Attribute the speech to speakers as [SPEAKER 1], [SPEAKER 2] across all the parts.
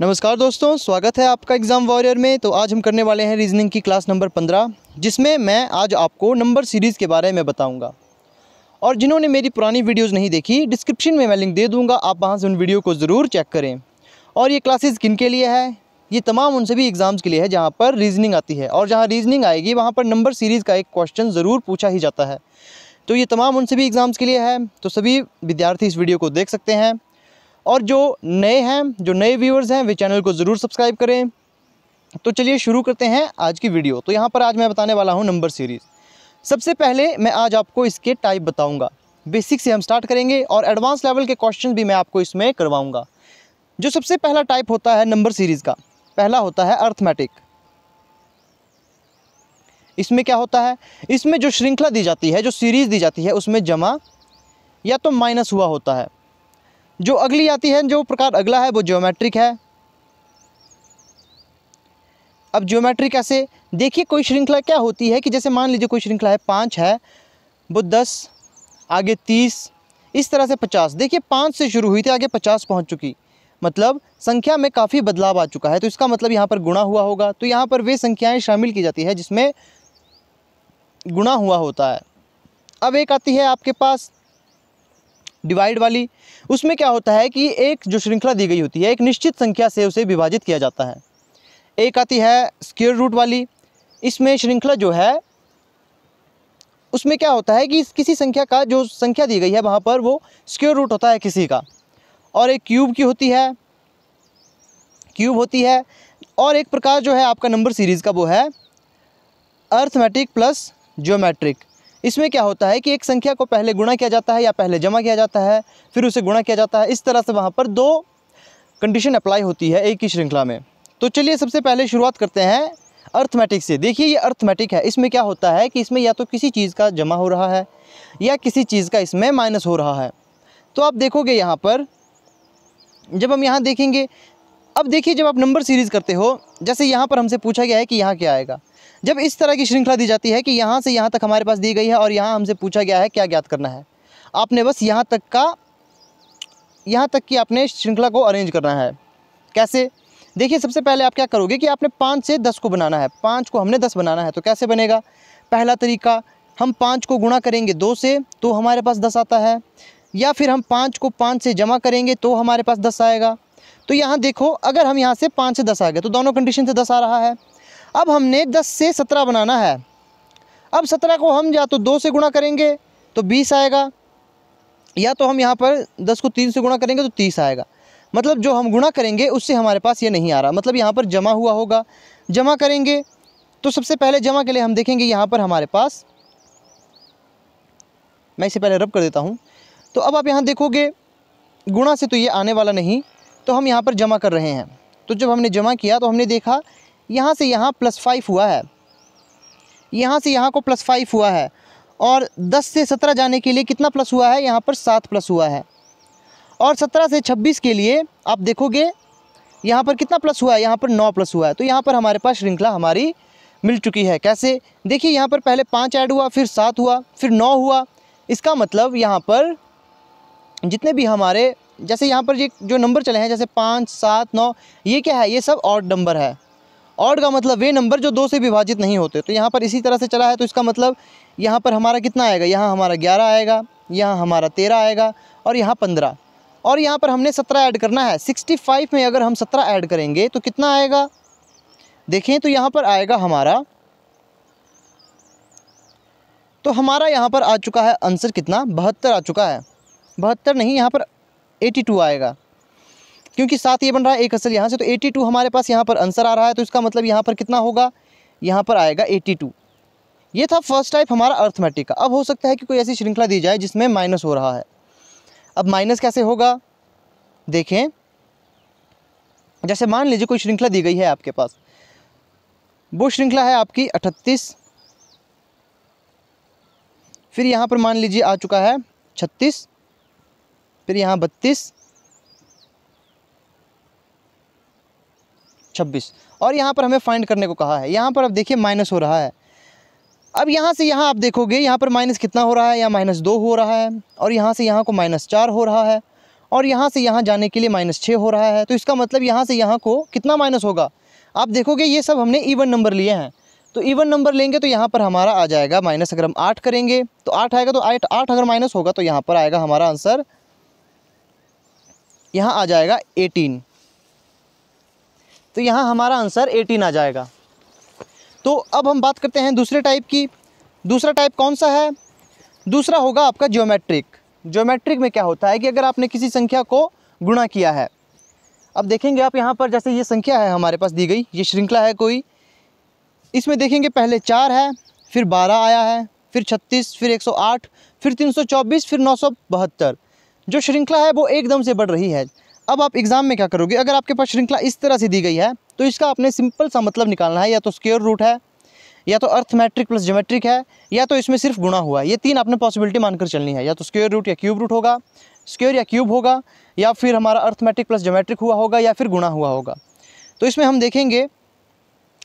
[SPEAKER 1] नमस्कार दोस्तों स्वागत है आपका एग्ज़ाम वॉरियर में तो आज हम करने वाले हैं रीजनिंग की क्लास नंबर पंद्रह जिसमें मैं आज आपको नंबर सीरीज़ के बारे में बताऊंगा और जिन्होंने मेरी पुरानी वीडियोस नहीं देखी डिस्क्रिप्शन में मैं लिंक दे दूंगा आप वहां से उन वीडियो को ज़रूर चेक करें और ये क्लासेज़ किन के लिए है ये तमाम उन सभी एग्ज़ाम्स के लिए है जहाँ पर रीजनिंग आती है और जहाँ रीजनिंग आएगी वहाँ पर नंबर सीरीज़ का एक क्वेश्चन ज़रूर पूछा ही जाता है तो ये तमाम उन सभी एग्ज़ाम्स के लिए है तो सभी विद्यार्थी इस वीडियो को देख सकते हैं और जो नए हैं जो नए व्यूअर्स हैं वे चैनल को ज़रूर सब्सक्राइब करें तो चलिए शुरू करते हैं आज की वीडियो तो यहाँ पर आज मैं बताने वाला हूँ नंबर सीरीज़ सबसे पहले मैं आज आपको इसके टाइप बताऊँगा बेसिक से हम स्टार्ट करेंगे और एडवांस लेवल के क्वेश्चन भी मैं आपको इसमें करवाऊँगा जो सबसे पहला टाइप होता है नंबर सीरीज़ का पहला होता है अर्थमेटिक इसमें क्या होता है इसमें जो श्रृंखला दी जाती है जो सीरीज़ दी जाती है उसमें जमा या तो माइनस हुआ होता है जो अगली आती है जो प्रकार अगला है वो ज्योमेट्रिक है अब ज्योमेट्रिक ऐसे देखिए कोई श्रृंखला क्या होती है कि जैसे मान लीजिए कोई श्रृंखला है पाँच है वो दस आगे तीस इस तरह से पचास देखिए पाँच से शुरू हुई थी आगे पचास पहुंच चुकी मतलब संख्या में काफ़ी बदलाव आ चुका है तो इसका मतलब यहाँ पर गुणा हुआ होगा तो यहाँ पर वे संख्याएं शामिल की जाती है जिसमें गुणा हुआ होता है अब एक आती है आपके पास डिवाइड वाली उसमें क्या होता है कि एक जो श्रृंखला दी गई होती है एक निश्चित संख्या से उसे विभाजित किया जाता है एक आती है स्केयर रूट वाली इसमें श्रृंखला जो है उसमें क्या होता है कि किसी संख्या का जो संख्या दी गई है वहाँ पर वो स्क्योर रूट होता है किसी का और एक क्यूब की होती है क्यूब होती है और एक प्रकार जो है आपका नंबर सीरीज़ का वो है अर्थमेटिक प्लस ज्योमेट्रिक इसमें क्या होता है कि एक संख्या को पहले गुणा किया जाता है या पहले जमा किया जाता है फिर उसे गुणा किया जाता है इस तरह से वहाँ पर दो कंडीशन अप्लाई होती है एक ही श्रृंखला में तो चलिए सबसे पहले शुरुआत करते हैं अर्थमेटिक से देखिए ये अर्थमेटिक है इसमें क्या होता है कि इसमें या तो किसी चीज़ का जमा हो रहा है या किसी चीज़ का इसमें माइनस हो रहा है तो आप देखोगे यहाँ पर जब हम यहाँ देखेंगे अब देखिए जब आप नंबर सीरीज़ करते हो जैसे यहाँ पर हमसे पूछा गया है कि यहाँ क्या आएगा जब इस तरह की श्रृंखला दी जाती है कि यहाँ से यहाँ तक हमारे पास दी गई है और यहाँ हमसे पूछा गया है क्या ज्ञात करना है आपने बस यहाँ तक का यहाँ तक कि आपने श्रृंखला को अरेंज करना है कैसे देखिए सबसे पहले आप क्या करोगे कि आपने पाँच से दस को बनाना है पाँच को हमने दस बनाना है तो कैसे बनेगा पहला तरीका हम पाँच को गुणा करेंगे दो से तो हमारे पास दस आता है या फिर हम पाँच को पाँच से जमा करेंगे तो हमारे पास दस आएगा तो यहाँ देखो अगर हम यहाँ से पाँच से दस आ गए तो दोनों कंडीशन से दस आ रहा है अब हमने दस से सत्रह बनाना है अब सत्रह को हम या तो दो से गुणा करेंगे तो बीस आएगा या तो हम यहाँ पर दस को तीन से गुणा करेंगे तो तीस आएगा मतलब जो हम गुणा करेंगे उससे हमारे पास ये नहीं आ रहा मतलब यहाँ पर जमा हुआ होगा जमा करेंगे तो सबसे पहले जमा के लिए हम देखेंगे यहाँ पर हमारे पास मैं इसे पहले रब कर देता हूँ तो अब आप यहाँ देखोगे गुणा से तो ये आने वाला नहीं तो हम यहाँ पर जमा कर रहे हैं तो जब हमने जमा किया तो हमने देखा यहाँ से यहाँ प्लस फाइव हुआ है यहाँ से यहाँ को प्लस फाइव हुआ है और दस से सत्रह जाने के लिए कितना प्लस हुआ है यहाँ पर सात प्लस हुआ है और सत्रह से छब्बीस के लिए आप देखोगे यहाँ पर कितना प्लस हुआ है यहाँ पर नौ प्लस हुआ है तो यहाँ पर हमारे पास श्रृंखला हमारी मिल चुकी है कैसे देखिए यहाँ पर पहले पाँच ऐड हुआ फिर सात हुआ फिर नौ हुआ इसका मतलब यहाँ पर जितने भी हमारे जैसे यहाँ पर ये जो नंबर चले हैं जैसे पाँच सात नौ ये क्या है ये सब ऑड नंबर है ऑड का मतलब वे नंबर जो दो से विभाजित नहीं होते तो यहाँ पर इसी तरह से चला है तो इसका मतलब यहाँ पर हमारा कितना आएगा यहाँ हमारा ग्यारह आएगा यहाँ हमारा तेरह आएगा और यहाँ पंद्रह और यहाँ पर हमने सत्रह ऐड करना है सिक्सटी फाइव में अगर हम सत्रह ऐड करेंगे तो कितना आएगा देखें तो यहाँ पर आएगा हमारा तो हमारा यहाँ पर आ चुका है आंसर कितना बहत्तर आ चुका है बहत्तर नहीं यहाँ पर एटी टू आएगा क्योंकि सात ये बन रहा है एक असल यहाँ से तो एटी टू हमारे पास यहाँ पर आंसर आ रहा है तो इसका मतलब यहाँ पर कितना होगा यहाँ पर आएगा एटी टू ये था फर्स्ट टाइप हमारा अर्थमेटिक का अब हो सकता है कि कोई ऐसी श्रृंखला दी जाए जिसमें माइनस हो रहा है अब माइनस कैसे होगा देखें जैसे मान लीजिए कोई श्रृंखला दी गई है आपके पास वो श्रृंखला है आपकी अठतीस फिर यहाँ पर मान लीजिए आ चुका है छत्तीस फिर यहाँ बत्तीस छब्बीस और यहाँ पर हमें फाइंड करने को कहा है यहाँ पर आप देखिए माइनस हो रहा है अब यहाँ से यहाँ आप देखोगे यहाँ पर माइनस कितना हो रहा है यहाँ माइनस दो हो रहा है और यहाँ से यहाँ को माइनस चार हो रहा है और यहाँ से यहाँ जाने के लिए माइनस छः हो रहा है तो इसका मतलब यहाँ से यहाँ को कितना माइनस होगा आप देखोगे ये सब हमने ईवन नंबर लिए हैं तो ईवन नंबर लेंगे तो यहाँ पर हमारा आ जाएगा माइनस अगर हम आठ करेंगे तो आठ आएगा तो आठ आठ अगर माइनस होगा तो यहाँ पर आएगा हमारा आंसर यहाँ आ जाएगा एटीन तो यहाँ हमारा आंसर एटीन आ जाएगा तो अब हम बात करते हैं दूसरे टाइप की दूसरा टाइप कौन सा है दूसरा होगा आपका ज्योमेट्रिक ज्योमेट्रिक में क्या होता है कि अगर आपने किसी संख्या को गुणा किया है अब देखेंगे आप यहाँ पर जैसे ये संख्या है हमारे पास दी गई ये श्रृंखला है कोई इसमें देखेंगे पहले चार है फिर बारह आया है फिर छत्तीस फिर एक सौ आठ फिर तीन सौ चौबीस फिर नौ सौ बहत्तर जो श्रृंखला है वो एकदम से बढ़ रही है अब आप एग्ज़ाम में क्या करोगे अगर आपके पास श्रृंखला इस तरह से दी गई है तो इसका आपने सिंपल सा मतलब निकालना है या तो स्केयर रूट है या तो अर्थमेट्रिक प्लस जोमेट्रिक है या तो इसमें सिर्फ गुणा हुआ है ये तीन आपने पॉसिबिलिटी मानकर चलनी है या तो स्क्योर रूट या क्यूब रूट होगा स्क्योर या क्यूब होगा या फिर हमारा अर्थमेट्रिक प्लस जोमेट्रिक हुआ होगा या फिर गुणा हुआ होगा तो इसमें हम देखेंगे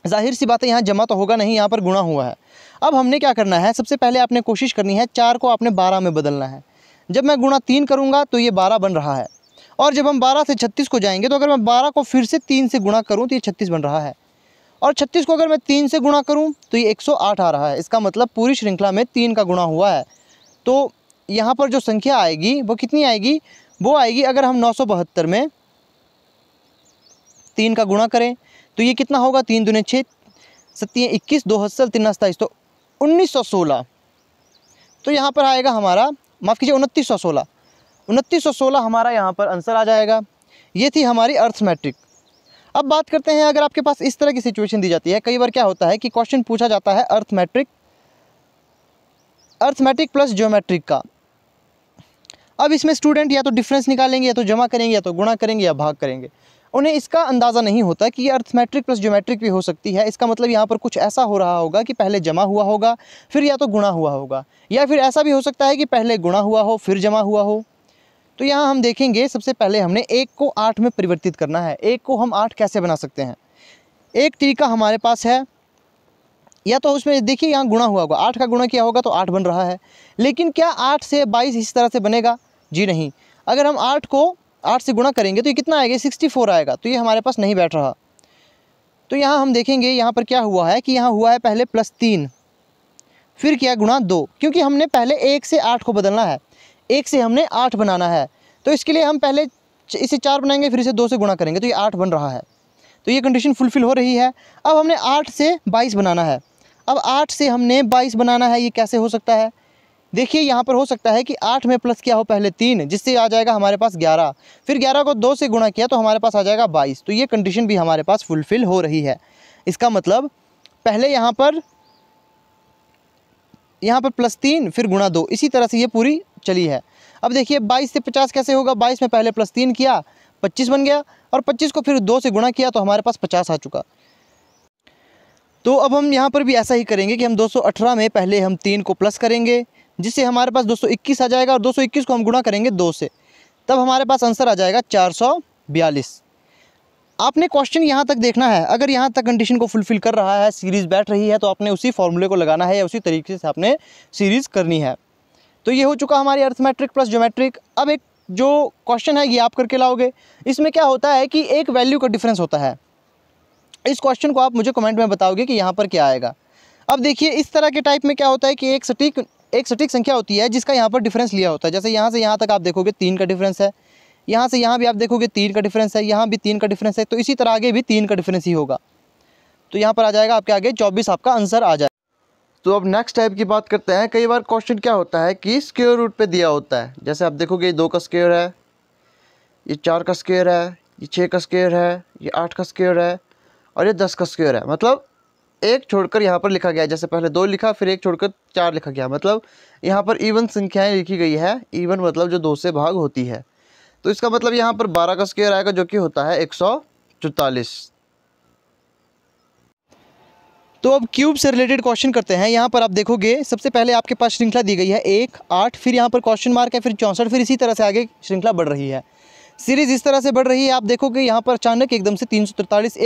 [SPEAKER 1] जाहिर सी बात है यहाँ जमा तो होगा नहीं यहाँ पर गुणा हुआ है अब हमने क्या करना है सबसे पहले आपने कोशिश करनी है चार को आपने बारह में बदलना है जब मैं गुणा तीन करूँगा तो ये बारह बन रहा है और जब हम बारह से छत्तीस को जाएंगे तो अगर मैं बारह को फिर से तीन से गुणा करूँ तो ये छत्तीस बन रहा है और छत्तीस को अगर मैं तीन से गुणा करूँ तो ये 108 आ रहा है इसका मतलब पूरी श्रृंखला में तीन का गुणा हुआ है तो यहाँ पर जो संख्या आएगी वो कितनी आएगी वो आएगी अगर हम नौ में तीन का गुणा करें तो ये कितना होगा तीन दुने छः सत्ती इक्कीस दो हस्सल तीन सताईस तो उन्नीस सौ सोलह तो यहाँ पर आएगा हमारा माफ़ कीजिए उनतीस सौ सोलह उनतीस सौ सोलह हमारा यहाँ पर आंसर आ जाएगा ये थी हमारी अर्थ मैट्रिक अब बात करते हैं अगर आपके पास इस तरह की सिचुएशन दी जाती है कई बार क्या होता है कि क्वेश्चन पूछा जाता है arithmetic arithmetic plus geometric का अब इसमें स्टूडेंट या तो डिफरेंस निकालेंगे या तो जमा करेंगे या तो गुणा करेंगे या भाग करेंगे उन्हें इसका अंदाज़ा नहीं होता कि ये अर्थमेट्रिक प्लस ज्योमेट्रिक भी हो सकती है इसका मतलब यहाँ पर कुछ ऐसा हो रहा होगा कि पहले जमा हुआ होगा फिर या तो गुणा हुआ होगा या फिर ऐसा भी हो सकता है कि पहले गुणा हुआ हो फिर जमा हुआ हो तो यहाँ हम देखेंगे सबसे पहले हमने एक को आठ में परिवर्तित करना है एक को हम आठ कैसे बना सकते हैं एक तरीका हमारे पास है या तो उसमें देखिए यहाँ गुणा हुआ होगा आठ का गुणा किया होगा तो आठ बन रहा है लेकिन क्या आठ से बाईस इस तरह से बनेगा जी नहीं अगर हम आठ को आठ से गुणा करेंगे तो ये कितना आएगा सिक्सटी फोर आएगा तो ये हमारे पास नहीं बैठ रहा तो यहाँ हम देखेंगे यहाँ पर क्या हुआ है कि यहाँ हुआ है पहले प्लस तीन फिर किया गुणा दो क्योंकि हमने पहले एक से आठ को बदलना है एक से हमने आठ बनाना है तो इसके लिए हम पहले इसे चार बनाएंगे फिर इसे दो से गुणा करेंगे तो ये आठ बन रहा है तो ये कंडीशन फुलफिल हो रही है अब हमने आठ से बाईस बनाना है अब आठ से हमने बाईस बनाना है ये कैसे हो सकता है देखिए यहाँ पर हो सकता है कि आठ में प्लस किया हो पहले तीन जिससे आ जाएगा हमारे पास ग्यारह फिर ग्यारह को दो से गुणा किया तो हमारे पास आ जाएगा बाईस तो ये कंडीशन भी हमारे पास फुलफ़िल हो रही है इसका मतलब पहले यहाँ पर यहाँ पर प्लस तीन फिर गुणा दो इसी तरह से ये पूरी चली है अब देखिए बाईस से पचास कैसे होगा बाईस में पहले प्लस तीन किया पच्चीस बन गया और पच्चीस को फिर दो से गुणा किया तो हमारे पास पचास आ चुका तो अब हम यहाँ पर भी ऐसा ही करेंगे कि हम 218 में पहले हम तीन को प्लस करेंगे जिससे हमारे पास 221 आ जाएगा और 221 को हम गुणा करेंगे दो से तब हमारे पास आंसर आ जाएगा चार आपने क्वेश्चन यहाँ तक देखना है अगर यहाँ तक कंडीशन को फुलफिल कर रहा है सीरीज़ बैठ रही है तो आपने उसी फॉर्मूले को लगाना है या उसी तरीके से आपने सीरीज़ करनी है तो ये हो चुका हमारी अर्थमेट्रिक प्लस ज्योमेट्रिक अब एक जो क्वेश्चन है ये आप करके लाओगे इसमें क्या होता है कि एक वैल्यू का डिफरेंस होता है इस क्वेश्चन को आप मुझे कमेंट में बताओगे कि यहाँ पर क्या आएगा अब देखिए इस तरह के टाइप में क्या होता है कि एक सटीक एक सटीक संख्या होती है जिसका यहाँ पर डिफरेंस लिया होता है जैसे यहाँ से यहाँ तक आप देखोगे तीन का डिफरेंस है यहाँ से यहाँ भी आप देखोगे तीन का डिफरेंस है यहाँ भी तीन का डिफरेंस है तो इसी तरह आगे भी तीन का डिफरेंस ही होगा तो यहाँ पर आ जाएगा आपके आगे चौबीस आपका आंसर आ जाएगा तो अब नेक्स्ट टाइप की बात करते हैं कई बार क्वेश्चन क्या होता है कि स्क्योर रूट पे दिया होता है जैसे आप देखोगे ये दो का स्क्योर है ये चार का स्क्योर है ये छः का स्क्योर है ये आठ का स्क्योर है और ये दस का स्क्योर है मतलब एक छोड़कर यहाँ पर लिखा गया है जैसे पहले दो लिखा फिर एक छोड़कर चार लिखा गया मतलब यहाँ पर इवन संख्याएँ लिखी गई है इवन मतलब जो दो से भाग होती है तो इसका मतलब यहाँ पर बारह का स्क्योर आएगा जो कि होता है एक सौ चौतालीस तो अब क्यूब से रिलेटेड क्वेश्चन करते हैं यहाँ पर आप देखोगे सबसे पहले आपके पास श्रृंखला दी गई है एक आठ फिर यहाँ पर क्वेश्चन मार्क है फिर चौंसठ फिर इसी तरह से आगे श्रृंखला बढ़ रही है सीरीज़ इस तरह से बढ़ रही है आप देखोगे यहाँ पर अचानक एकदम से तीन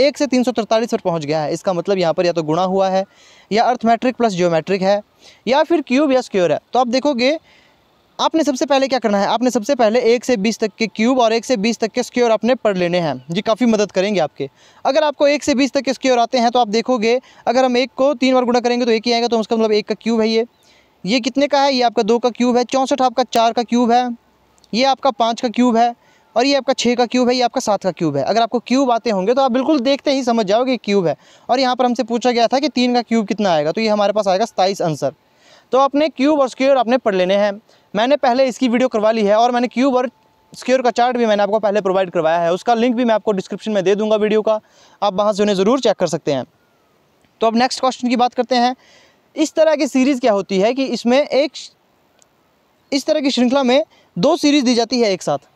[SPEAKER 1] एक से तीन पर पहुँच गया है इसका मतलब यहाँ पर या तो गुणा हुआ है या अर्थमेट्रिक प्लस जियोमेट्रिक है या फिर क्यूब या स्क्योर है तो आप देखोगे आपने सबसे पहले क्या करना है आपने सबसे पहले एक से बीस तक के क्यूब और एक से बीस तक के स्क्योर आपने पढ़ लेने हैं जी काफ़ी मदद करेंगे आपके अगर आपको एक से बीस तक के स्क्योर आते हैं तो आप देखोगे अगर हम एक को तीन बार गुणा करेंगे तो एक ही आएगा तो उसका मतलब एक का क्यूब है ये ये कितने का है ये आपका दो का क्यूब है चौंसठ आपका चार का क्यूब है ये आपका पाँच का क्यूब है और ये आपका छः का क्यूब है ये आपका सात का क्यूब है अगर आपको क्यूब आते होंगे तो आप बिल्कुल देखते ही समझ जाओगे क्यूब है और यहाँ पर हमसे पूछा गया था कि तीन का क्यूब कितना आएगा तो ये हमारे पास आएगा सताईस आंसर तो आपने क्यूब और स्क्योर आपने पढ़ लेने हैं मैंने पहले इसकी वीडियो करवा ली है और मैंने क्यूब और स्क्योर का चार्ट भी मैंने आपको पहले प्रोवाइड करवाया है उसका लिंक भी मैं आपको डिस्क्रिप्शन में दे दूंगा वीडियो का आप वहाँ से उन्हें ज़रूर चेक कर सकते हैं तो अब नेक्स्ट क्वेश्चन की बात करते हैं इस तरह की सीरीज़ क्या होती है कि इसमें एक इस तरह की श्रृंखला में दो सीरीज़ दी जाती है एक साथ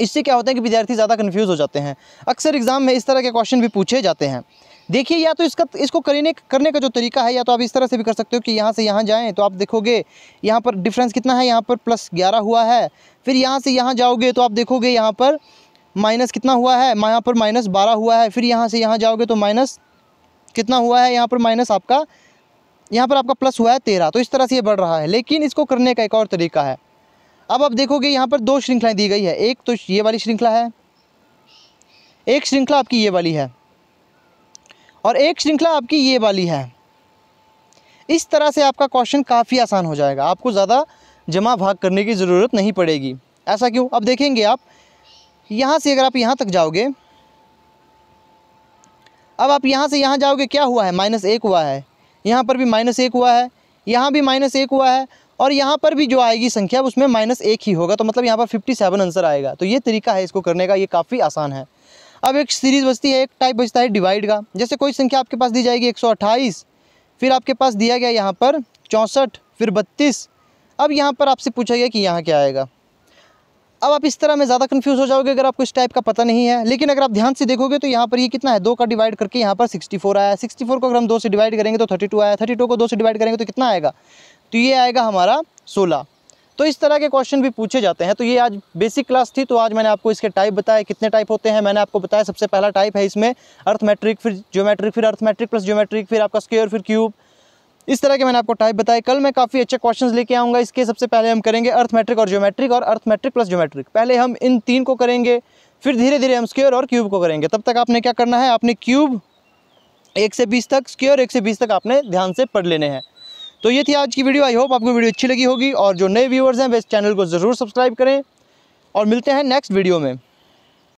[SPEAKER 1] इससे क्या होता है कि विद्यार्थी ज़्यादा कन्फ्यूज़ हो जाते हैं अक्सर एग्ज़ाम में इस तरह के क्वेश्चन भी पूछे जाते हैं देखिए या तो इसका इसको करने करने का जो तरीका है या तो आप इस तरह से भी कर सकते हो कि यहाँ से यहाँ जाएँ तो आप देखोगे यहाँ पर डिफरेंस कितना है यहाँ पर प्लस ग्यारह हुआ है फिर यहाँ से यहाँ जाओगे तो आप देखोगे यहाँ पर माइनस कितना हुआ है यहाँ पर माइनस बारह हुआ है फिर यहाँ से यहाँ जाओगे तो माइनस कितना हुआ है यहाँ पर माइनस आपका यहाँ पर आपका प्लस हुआ है तेरह तो इस तरह से ये बढ़ रहा है लेकिन इसको करने का एक और तरीका है अब आप देखोगे यहाँ पर दो श्रृंखलाएँ दी गई है एक तो ये वाली श्रृंखला है एक श्रृंखला आपकी ये वाली है और एक श्रृंखला आपकी ये वाली है इस तरह से आपका क्वेश्चन काफ़ी आसान हो जाएगा आपको ज़्यादा जमा भाग करने की ज़रूरत नहीं पड़ेगी ऐसा क्यों अब देखेंगे आप यहाँ से अगर आप यहाँ तक जाओगे अब आप यहाँ से यहाँ जाओगे क्या हुआ है माइनस एक हुआ है यहाँ पर भी माइनस एक हुआ है यहाँ भी माइनस एक हुआ है और यहाँ पर भी जो आएगी संख्या उसमें माइनस एक ही होगा तो मतलब यहाँ पर फिफ्टी सेवन आंसर आएगा तो ये तरीका है इसको करने का ये काफ़ी आसान है अब एक सीरीज़ बचती है एक टाइप बचता है डिवाइड का जैसे कोई संख्या आपके पास दी जाएगी 128 फिर आपके पास दिया गया यहाँ पर चौंसठ फिर बत्तीस अब यहाँ पर आपसे पूछा गया कि यहाँ क्या आएगा अब आप इस तरह में ज़्यादा कन्फ्यूज़ हो जाओगे अगर आपको इस टाइप का पता नहीं है लेकिन अगर आप ध्यान से देखोगे तो यहाँ पर ये कितना है दो का डिवाइड करके यहाँ पर 64 आया 64 को अगर हम दो से डिवाइड करेंगे तो 32 आया 32 को दो से डिवाइड करेंगे तो कितना आएगा तो ये आएगा हमारा सोलह तो इस तरह के क्वेश्चन भी पूछे जाते हैं तो ये आज बेसिक क्लास थी तो आज मैंने आपको इसके टाइप बताए कितने टाइप होते हैं मैंने आपको बताया सबसे पहला टाइप है इसमें अर्थमेट्रिक फिर ज्योमेट्रिक फिर अर्थमेट्रिक प्लस ज्योमेट्रिक फिर आपका स्क्वेयर फिर क्यूब इस तरह के मैंने आपको टाइप बताया कल मैं काफ़ी अच्छे क्वेश्चंस लेके आऊँगा इसके सबसे पहले हम करेंगे अर्थमेट्रिक और ज्योमेट्रिक और अर्थमेट्रिक प्लस ज्योमेट्रिक पहले हम इन तीन को करेंगे फिर धीरे धीरे हम स्क्वेयर और क्यूब को करेंगे तब तक आपने क्या करना है आपने क्यूब एक से बीस तक स्क्वेयर एक से बीस तक आपने ध्यान से पढ़ लेने हैं तो ये थी आज की वीडियो आई होप आपको वीडियो अच्छी लगी होगी और जो नए व्यूवर्स हैं वे इस चैनल को ज़रूर सब्सक्राइब करें और मिलते हैं नेक्स्ट वीडियो में